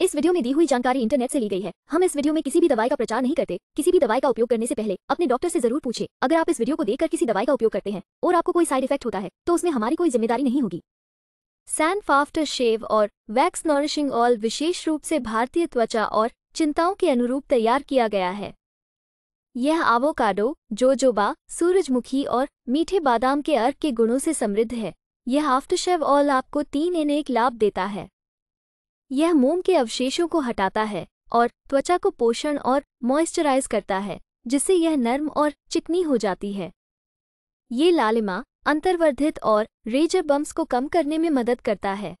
इस वीडियो में दी हुई जानकारी इंटरनेट से ली गई है हम इस वीडियो में किसी भी दवाई का प्रचार नहीं करते किसी भी दवाई का उपयोग करने से पहले अपने डॉक्टर से जरूर पूछे अगर आप इस वीडियो को देखकर किसी दवाई का उपयोग करते हैं और आपको कोई साइड इफेक्ट होता है तो उसमें हमारी कोई जिम्मेदारी नहीं होगी सैन फाफ्टर शेव और वैक्स नॉरिशिंग ऑयल विशेष रूप से भारतीय त्वचा और चिंताओं के अनुरूप तैयार किया गया है यह आवोकाडो जोजोबा सूरजमुखी और मीठे बादाम के अर्क के गुणों से समृद्ध है यह शेव ऑयल आपको तीन एन एक लाभ देता है यह मोम के अवशेषों को हटाता है और त्वचा को पोषण और मॉइस्चराइज करता है जिससे यह नर्म और चिकनी हो जाती है ये लालिमा अंतर्वर्धित और रेजर बम्स को कम करने में मदद करता है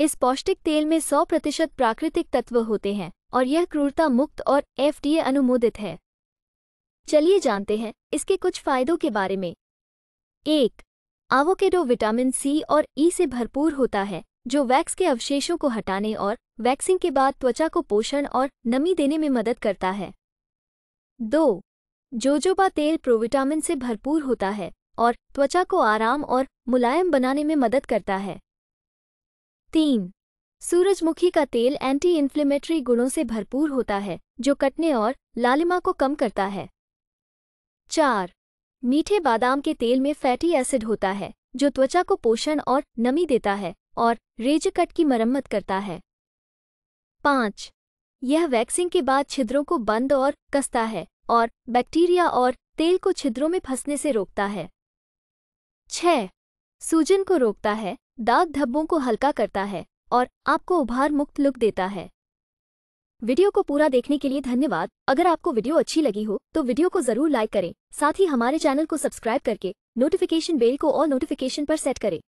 इस पौष्टिक तेल में 100 प्रतिशत प्राकृतिक तत्व होते हैं और यह क्रूरता मुक्त और एफडीए अनुमोदित है चलिए जानते हैं इसके कुछ फायदों के बारे में एक आवोकेडो विटामिन सी और ई e से भरपूर होता है जो वैक्स के अवशेषों को हटाने और वैक्सिंग के बाद त्वचा को पोषण और नमी देने में मदद करता है दो जोजोबा तेल प्रोविटामिन से भरपूर होता है और त्वचा को आराम और मुलायम बनाने में मदद करता है तीन सूरजमुखी का तेल एंटी इन्फ्लेमेटरी गुणों से भरपूर होता है जो कटने और लालिमा को कम करता है चार मीठे बादाम के तेल में फैटी एसिड होता है जो त्वचा को पोषण और नमी देता है और रेज कट की मरम्मत करता है पाँच यह वैक्सिंग के बाद छिद्रों को बंद और कसता है और बैक्टीरिया और तेल को छिद्रों में फंसने से रोकता है छह सूजन को रोकता है दाग धब्बों को हल्का करता है और आपको उभार मुक्त लुक देता है वीडियो को पूरा देखने के लिए धन्यवाद अगर आपको वीडियो अच्छी लगी हो तो वीडियो को जरूर लाइक करें साथ ही हमारे चैनल को सब्सक्राइब करके नोटिफिकेशन बेल को और नोटिफिकेशन पर सेट करें